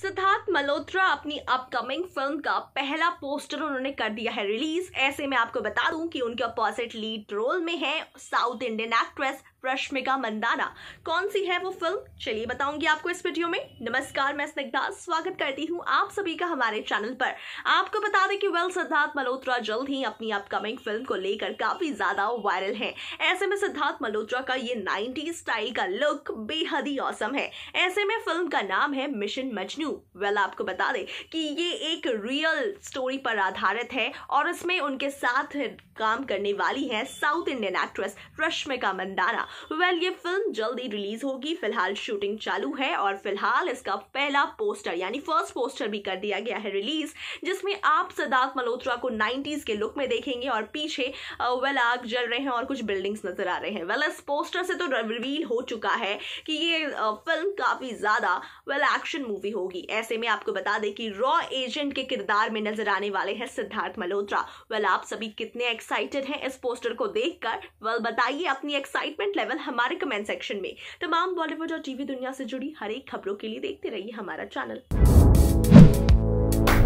सिद्धार्थ मल्होत्रा अपनी upcoming film का पहला पोस्टर उन्होंने कर दिया है रिलीज ऐसे में आपको बता दूं कि उनके अपोजिट लीड रोल में है south Indian actress Rashmika Mandanna कौन सी है वो फिल्म चलिए बताऊंगी आपको इस वीडियो में नमस्कार मैं स्निग्धा स्वागत करती हूँ आप सभी का हमारे चैनल पर आपको बता दें कि वेल सिद्धार्थ मल्होत्रा जल्द ही अपनी अपकमिंग फिल्म को लेकर काफी ज्यादा वायरल है ऐसे में सिद्धार्थ मल्होत्रा का ये नाइनटी स्टाइल का लुक बेहद ही औसम है ऐसे में फिल्म का नाम है मिशन मजनू वेल आपको बता दें कि ये एक रियल स्टोरी पर आधारित है और इसमें उनके साथ काम करने वाली है south Indian actress Rashmika Mandanna well well, ये फिल्म जल्दी रिलीज होगी फिलहाल शूटिंग चालू है और फिलहाल इसका पहला पोस्टर यानी फर्स्ट पोस्टर भी कर दिया गया है रिलीज जिसमें आप सिद्धार्थ मल्होत्रा को नाइन्टीज के लुक में देखेंगे और पीछे वेल आग जल रहे हैं और कुछ बिल्डिंग्स नजर आ रहे हैं वेल इस पोस्टर से तो रिवील हो चुका है कि ये फिल्म काफी ज्यादा वेल एक्शन मूवी होगी ऐसे में आपको बता दें कि रॉ एजेंट के किरदार में नजर आने वाले हैं सिद्धार्थ मल्होत्रा वेल आप सभी कितने एक्साइटेड हैं इस पोस्टर को देखकर वेल बताइए अपनी एक्साइटमेंट लेवल हमारे कमेंट सेक्शन में तमाम बॉलीवुड और टीवी दुनिया से जुड़ी हर एक खबरों के लिए देखते रहिए हमारा चैनल